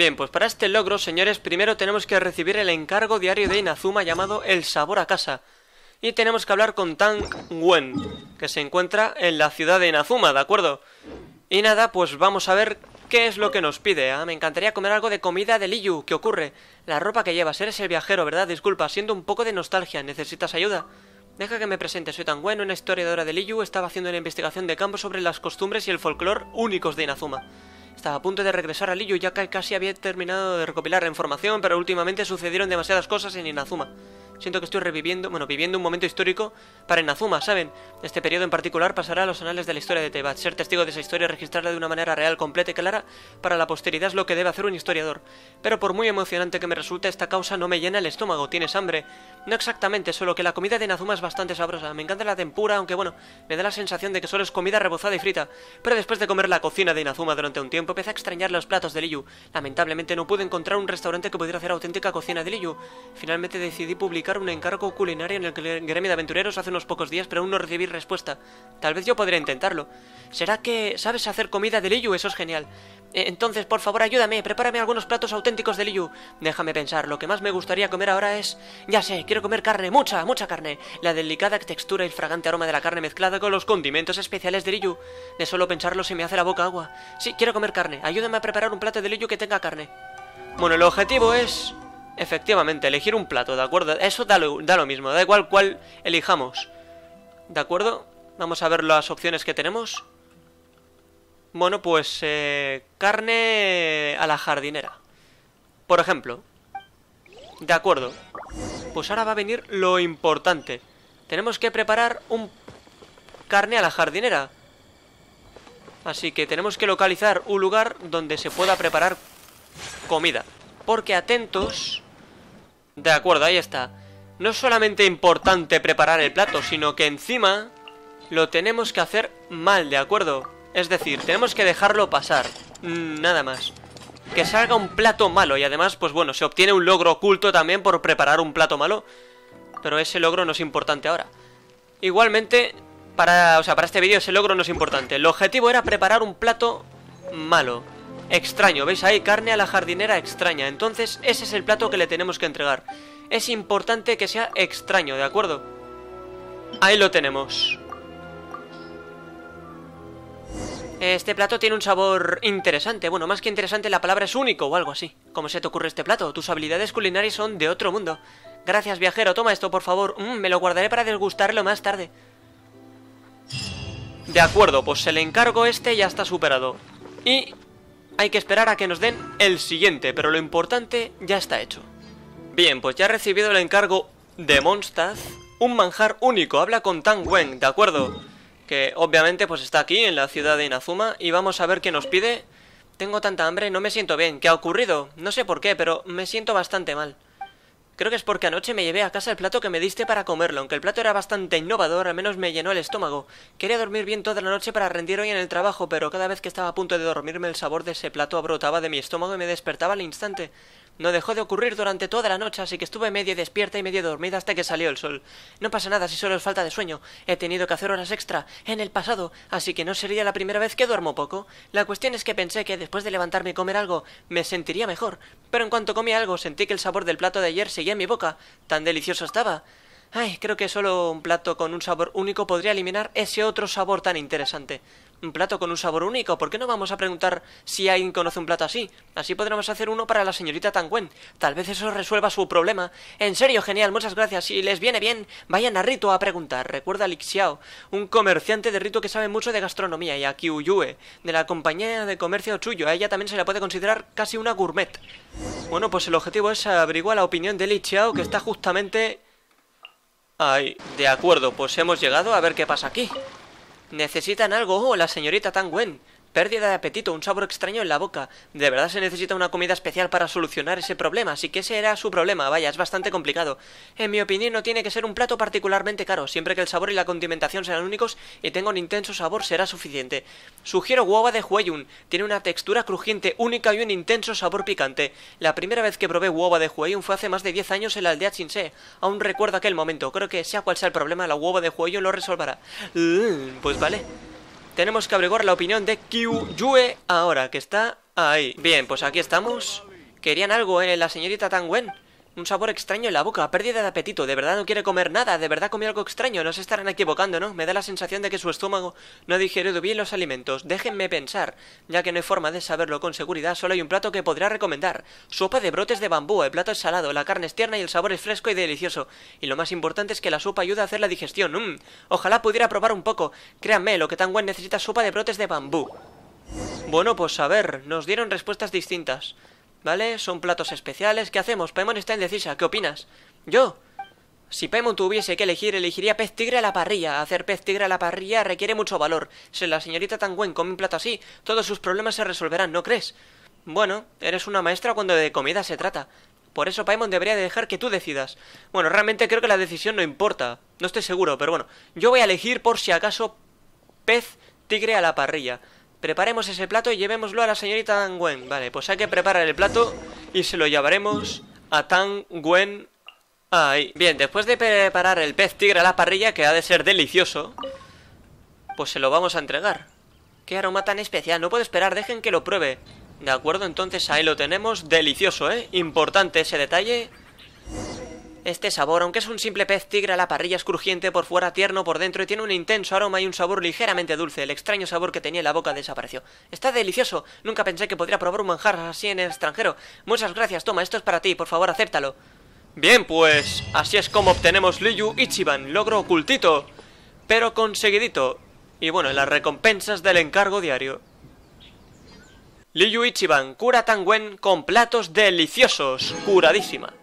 Bien, pues para este logro, señores, primero tenemos que recibir el encargo diario de Inazuma llamado El Sabor a Casa. Y tenemos que hablar con Tang Wen, que se encuentra en la ciudad de Inazuma, ¿de acuerdo? Y nada, pues vamos a ver qué es lo que nos pide. ¿ah? Me encantaría comer algo de comida de Liyu. ¿Qué ocurre? La ropa que llevas. Eres el viajero, ¿verdad? Disculpa, siendo un poco de nostalgia. ¿Necesitas ayuda? Deja que me presente, soy Tang Wen, una historiadora de Liyu, estaba haciendo una investigación de campo sobre las costumbres y el folclore únicos de Inazuma. Estaba a punto de regresar a Lillo ya que casi había terminado de recopilar la información, pero últimamente sucedieron demasiadas cosas en Inazuma. Siento que estoy reviviendo, bueno, viviendo un momento histórico para Inazuma, ¿saben? Este periodo en particular pasará a los anales de la historia de Tebat. Ser testigo de esa historia y registrarla de una manera real, completa y clara para la posteridad es lo que debe hacer un historiador. Pero por muy emocionante que me resulte, esta causa no me llena el estómago. ¿Tienes hambre? No exactamente, solo que la comida de Inazuma es bastante sabrosa. Me encanta la tempura, aunque bueno, me da la sensación de que solo es comida rebozada y frita. Pero después de comer la cocina de Inazuma durante un tiempo, empecé a extrañar los platos de Liyu. Lamentablemente no pude encontrar un restaurante que pudiera hacer auténtica cocina de Liu. Finalmente decidí publicar un encargo culinario en el gremio de aventureros hace unos pocos días, pero aún no recibí respuesta. Tal vez yo podría intentarlo. ¿Será que sabes hacer comida de Liyu? Eso es genial. Eh, entonces, por favor, ayúdame, prepárame algunos platos auténticos de Liyu. Déjame pensar, lo que más me gustaría comer ahora es... Ya sé, quiero comer carne, mucha, mucha carne. La delicada textura y el fragante aroma de la carne mezclada con los condimentos especiales de Liyu. De solo pensarlo se me hace la boca agua. Sí, quiero comer carne. Ayúdame a preparar un plato de Liyu que tenga carne. Bueno, el objetivo es Efectivamente, elegir un plato, ¿de acuerdo? Eso da lo, mismo, da igual cuál elijamos. ¿De acuerdo? Vamos a ver las opciones que tenemos. Bueno, pues eh, carne a la jardinera. Por ejemplo. De acuerdo. Pues ahora va a venir lo importante. Tenemos que preparar un carne a la jardinera. Así que tenemos que localizar un lugar donde se pueda preparar comida. Porque atentos, de acuerdo, ahí está. No es solamente importante preparar el plato, sino que encima lo tenemos que hacer mal, ¿de acuerdo? Es decir, tenemos que dejarlo pasar. Mm, nada más. Que salga un plato malo y además, pues bueno, se obtiene un logro oculto también por preparar un plato malo. Pero ese logro no es importante ahora. Igualmente, para, o sea, para este vídeo ese logro no es importante. El objetivo era preparar un plato malo extraño. ¿Veis ahí? Carne a la jardinera extraña. Entonces ese es el plato que le tenemos que entregar. Es importante que sea extraño, ¿de acuerdo? Ahí lo tenemos. Este plato tiene un sabor interesante. Bueno, más que interesante, la palabra es único o algo así. ¿Cómo se te ocurre este plato? Tus habilidades culinarias son de otro mundo. Gracias, viajero. Toma esto, por favor. Mm, me lo guardaré para desgustarlo más tarde. De acuerdo, pues se le encargo este ya está superado. Y hay que esperar a que nos den el siguiente, pero lo importante ya está hecho. Bien, pues ya he recibido el encargo de Monstaz, un manjar único, habla con Tang Wen, ¿de acuerdo? Que obviamente pues está aquí, en la ciudad de Inazuma, y vamos a ver qué nos pide. Tengo tanta hambre, no me siento bien, ¿qué ha ocurrido? No sé por qué, pero me siento bastante mal. Creo que es porque anoche me llevé a casa el plato que me diste para comerlo, aunque el plato era bastante innovador, al menos me llenó el estómago. Quería dormir bien toda la noche para rendir hoy en el trabajo, pero cada vez que estaba a punto de dormirme el sabor de ese plato brotaba de mi estómago y me despertaba al instante. No dejó de ocurrir durante toda la noche, así que estuve medio despierta y medio dormida hasta que salió el sol. No pasa nada si solo es falta de sueño. He tenido que hacer horas extra en el pasado, así que no sería la primera vez que duermo poco. La cuestión es que pensé que después de levantarme y comer algo, me sentiría mejor. Pero en cuanto comí algo, sentí que el sabor del plato de ayer seguía en mi boca. Tan delicioso estaba. Ay, creo que solo un plato con un sabor único podría eliminar ese otro sabor tan interesante un plato con un sabor único. ¿Por qué no vamos a preguntar si alguien conoce un plato así? Así podremos hacer uno para la señorita Tangwen. Tal vez eso resuelva su problema. En serio, genial, muchas gracias. Si les viene bien, vayan a Rito a preguntar. Recuerda a Lixiao, un comerciante de Rito que sabe mucho de gastronomía, y a Kyuyue, de la compañía de comercio Chuyo. A ella también se la puede considerar casi una gourmet. Bueno, pues el objetivo es averiguar la opinión de Lixiao, que está justamente... Ahí, de acuerdo, pues hemos llegado a ver qué pasa aquí. Necesitan algo. Oh, la señorita Tan Pérdida de apetito, un sabor extraño en la boca. De verdad se necesita una comida especial para solucionar ese problema, así que ese era su problema, vaya, es bastante complicado. En mi opinión no tiene que ser un plato particularmente caro, siempre que el sabor y la condimentación sean únicos y tenga un intenso sabor será suficiente. Sugiero guava de Huayun, tiene una textura crujiente única y un intenso sabor picante. La primera vez que probé guava de Huayun fue hace más de 10 años en la aldea Chinse aún recuerdo aquel momento, creo que sea cual sea el problema, la guava de Huayun lo resolverá. Mm, pues vale tenemos que averiguar la opinión de Yue ahora, que está ahí. Bien, pues aquí estamos. Querían algo, en ¿eh? La señorita Tangwen un sabor extraño en la boca, pérdida de apetito, de verdad no quiere comer nada, de verdad comió algo extraño, no se estarán equivocando, ¿no? Me da la sensación de que su estómago no ha digerido bien los alimentos. Déjenme pensar, ya que no hay forma de saberlo con seguridad, solo hay un plato que podría recomendar. Sopa de brotes de bambú, el plato es salado, la carne es tierna y el sabor es fresco y delicioso. Y lo más importante es que la sopa ayuda a hacer la digestión. ¡Mmm! Ojalá pudiera probar un poco. Créanme, lo que tan buen necesita sopa de brotes de bambú. Bueno, pues a ver, nos dieron respuestas distintas. ¿vale? Son platos especiales. ¿Qué hacemos? Paimon está indecisa. ¿Qué opinas? ¿Yo? Si Paimon tuviese que elegir, elegiría pez tigre a la parrilla. Hacer pez tigre a la parrilla requiere mucho valor. Si la señorita buen, come un plato así, todos sus problemas se resolverán, ¿no crees? Bueno, eres una maestra cuando de comida se trata. Por eso Paimon debería dejar que tú decidas. Bueno, realmente creo que la decisión no importa. No estoy seguro, pero bueno. Yo voy a elegir por si acaso pez tigre a la parrilla. Preparemos ese plato y llevémoslo a la señorita Tang Vale, pues hay que preparar el plato y se lo llevaremos a Tan Gwen. Ahí. Bien, después de preparar el pez tigre a la parrilla, que ha de ser delicioso, pues se lo vamos a entregar. Qué aroma tan especial, no puedo esperar, dejen que lo pruebe. De acuerdo, entonces ahí lo tenemos, delicioso, ¿eh? Importante ese detalle este sabor, aunque es un simple pez tigre a la parrilla, es crujiente por fuera, tierno por dentro y tiene un intenso aroma y un sabor ligeramente dulce. El extraño sabor que tenía en la boca desapareció. Está delicioso. Nunca pensé que podría probar un manjar así en el extranjero. Muchas gracias, toma, esto es para ti, por favor, acéptalo. Bien, pues así es como obtenemos Liyu Ichiban, logro ocultito, pero conseguidito. Y bueno, las recompensas del encargo diario. Liyu Ichiban, cura Tangwen con platos deliciosos, curadísima.